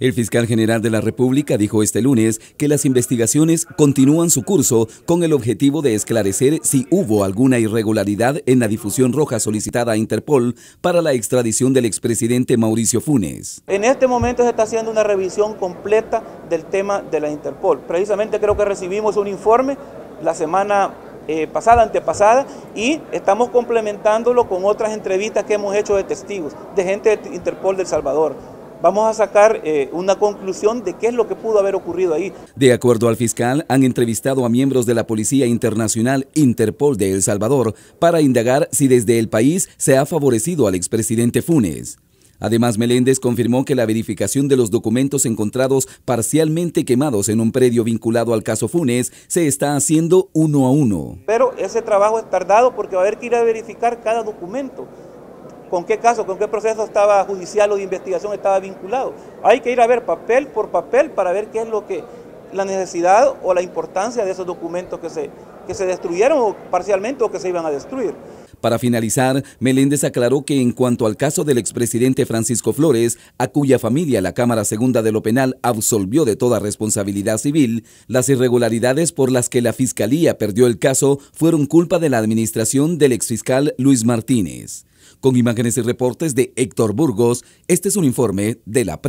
El fiscal general de la República dijo este lunes que las investigaciones continúan su curso con el objetivo de esclarecer si hubo alguna irregularidad en la difusión roja solicitada a Interpol para la extradición del expresidente Mauricio Funes. En este momento se está haciendo una revisión completa del tema de la Interpol. Precisamente creo que recibimos un informe la semana eh, pasada, antepasada, y estamos complementándolo con otras entrevistas que hemos hecho de testigos, de gente de Interpol del de Salvador vamos a sacar eh, una conclusión de qué es lo que pudo haber ocurrido ahí. De acuerdo al fiscal, han entrevistado a miembros de la Policía Internacional Interpol de El Salvador para indagar si desde el país se ha favorecido al expresidente Funes. Además, Meléndez confirmó que la verificación de los documentos encontrados parcialmente quemados en un predio vinculado al caso Funes se está haciendo uno a uno. Pero ese trabajo es tardado porque va a haber que ir a verificar cada documento con qué caso, con qué proceso estaba judicial o de investigación estaba vinculado. Hay que ir a ver papel por papel para ver qué es lo que la necesidad o la importancia de esos documentos que se, que se destruyeron o parcialmente o que se iban a destruir. Para finalizar, Meléndez aclaró que en cuanto al caso del expresidente Francisco Flores, a cuya familia la Cámara Segunda de lo Penal absolvió de toda responsabilidad civil, las irregularidades por las que la Fiscalía perdió el caso fueron culpa de la administración del exfiscal Luis Martínez. Con imágenes y reportes de Héctor Burgos, este es un informe de la